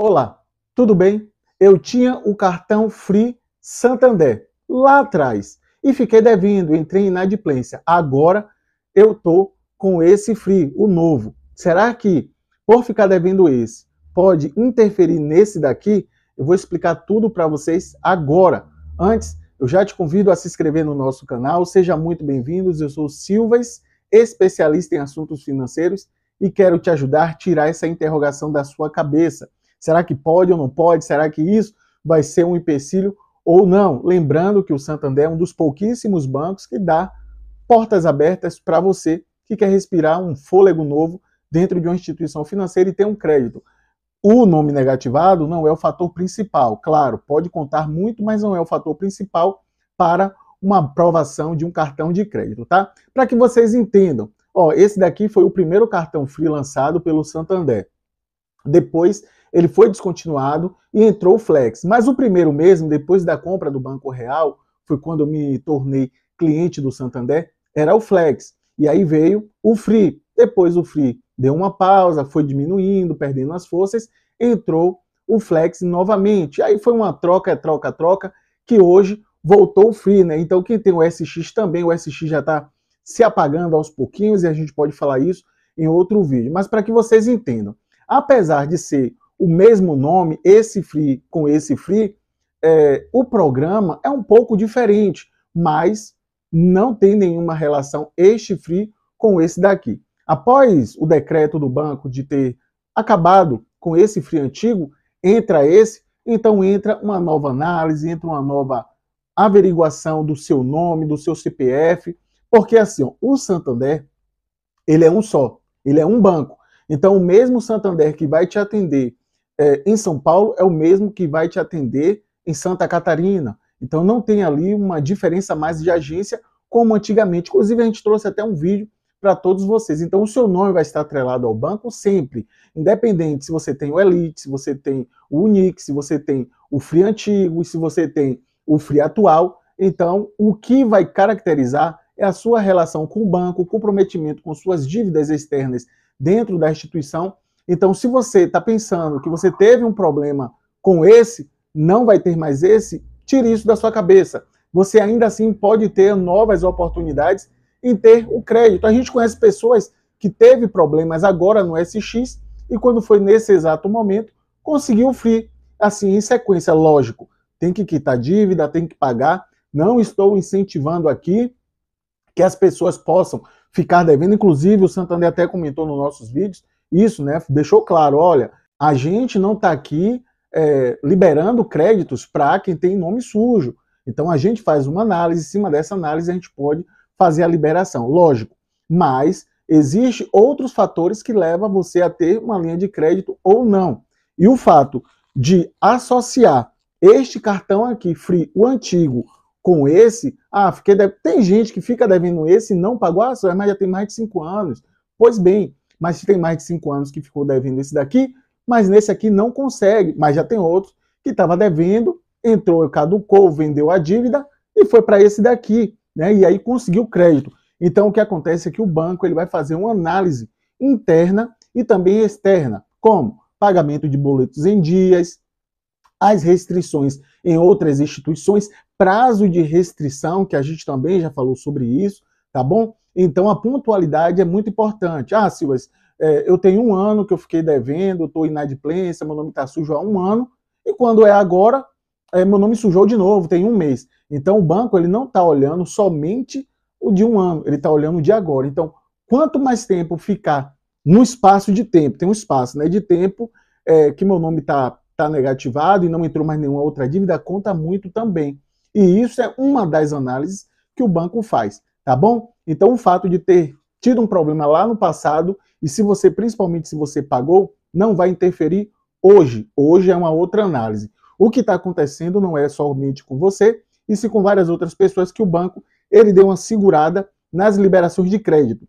Olá, tudo bem? Eu tinha o cartão Free Santander lá atrás e fiquei devendo, entrei em inadimplência. Agora eu tô com esse Free, o novo. Será que por ficar devendo esse, pode interferir nesse daqui? Eu vou explicar tudo para vocês agora. Antes, eu já te convido a se inscrever no nosso canal. Seja muito bem-vindos. Eu sou Silvas, especialista em assuntos financeiros e quero te ajudar a tirar essa interrogação da sua cabeça. Será que pode ou não pode? Será que isso vai ser um empecilho ou não? Lembrando que o Santander é um dos pouquíssimos bancos que dá portas abertas para você que quer respirar um fôlego novo dentro de uma instituição financeira e ter um crédito. O nome negativado não é o fator principal. Claro, pode contar muito, mas não é o fator principal para uma aprovação de um cartão de crédito, tá? Para que vocês entendam, ó, esse daqui foi o primeiro cartão free lançado pelo Santander. Depois ele foi descontinuado e entrou o Flex. Mas o primeiro mesmo, depois da compra do Banco Real, foi quando eu me tornei cliente do Santander, era o Flex. E aí veio o Free. Depois o Free deu uma pausa, foi diminuindo, perdendo as forças, entrou o Flex novamente. Aí foi uma troca, troca, troca, que hoje voltou o Free, né? Então quem tem o SX também, o SX já está se apagando aos pouquinhos e a gente pode falar isso em outro vídeo. Mas para que vocês entendam, apesar de ser o mesmo nome, esse free com esse free, é, o programa é um pouco diferente, mas não tem nenhuma relação este free com esse daqui. Após o decreto do banco de ter acabado com esse free antigo, entra esse, então entra uma nova análise, entra uma nova averiguação do seu nome, do seu CPF, porque assim, ó, o Santander, ele é um só, ele é um banco. Então o mesmo Santander que vai te atender é, em São Paulo é o mesmo que vai te atender em Santa Catarina. Então não tem ali uma diferença mais de agência como antigamente. Inclusive a gente trouxe até um vídeo para todos vocês. Então o seu nome vai estar atrelado ao banco sempre, independente se você tem o Elite, se você tem o Unique, se você tem o Free antigo, se você tem o Free atual. Então o que vai caracterizar é a sua relação com o banco, comprometimento com suas dívidas externas dentro da instituição então, se você está pensando que você teve um problema com esse, não vai ter mais esse, tire isso da sua cabeça. Você ainda assim pode ter novas oportunidades em ter o crédito. A gente conhece pessoas que teve problemas agora no SX e quando foi nesse exato momento, conseguiu o free. Assim, em sequência, lógico, tem que quitar dívida, tem que pagar. Não estou incentivando aqui que as pessoas possam ficar devendo. Inclusive, o Santander até comentou nos nossos vídeos isso, né? Deixou claro, olha, a gente não está aqui é, liberando créditos para quem tem nome sujo. Então a gente faz uma análise, em cima dessa análise a gente pode fazer a liberação, lógico. Mas existem outros fatores que levam você a ter uma linha de crédito ou não. E o fato de associar este cartão aqui, Free, o antigo, com esse, ah, fiquei tem gente que fica devendo esse e não pagou a ah, sua é mas já tem mais de 5 anos. Pois bem, mas tem mais de cinco anos que ficou devendo esse daqui, mas nesse aqui não consegue, mas já tem outro que estava devendo, entrou, caducou, vendeu a dívida e foi para esse daqui, né? E aí conseguiu crédito. Então o que acontece é que o banco ele vai fazer uma análise interna e também externa, como pagamento de boletos em dias, as restrições em outras instituições, prazo de restrição, que a gente também já falou sobre isso, tá bom? Então a pontualidade é muito importante. Ah, Silvas, é, eu tenho um ano que eu fiquei devendo, estou inadimplência, meu nome está sujo há um ano, e quando é agora, é, meu nome sujou de novo, tem um mês. Então o banco ele não está olhando somente o de um ano, ele está olhando o de agora. Então, quanto mais tempo ficar no espaço de tempo, tem um espaço né, de tempo é, que meu nome está tá negativado e não entrou mais nenhuma outra dívida, conta muito também. E isso é uma das análises que o banco faz, tá bom? Então, o fato de ter tido um problema lá no passado, e se você, principalmente se você pagou, não vai interferir hoje. Hoje é uma outra análise. O que está acontecendo não é somente com você, e se com várias outras pessoas que o banco ele deu uma segurada nas liberações de crédito.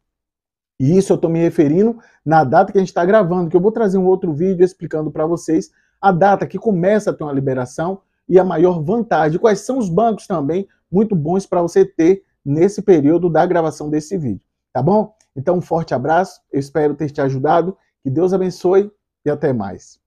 E isso eu estou me referindo na data que a gente está gravando, que eu vou trazer um outro vídeo explicando para vocês a data que começa a ter uma liberação e a maior vantagem. Quais são os bancos também muito bons para você ter nesse período da gravação desse vídeo, tá bom? Então, um forte abraço, eu espero ter te ajudado, que Deus abençoe e até mais.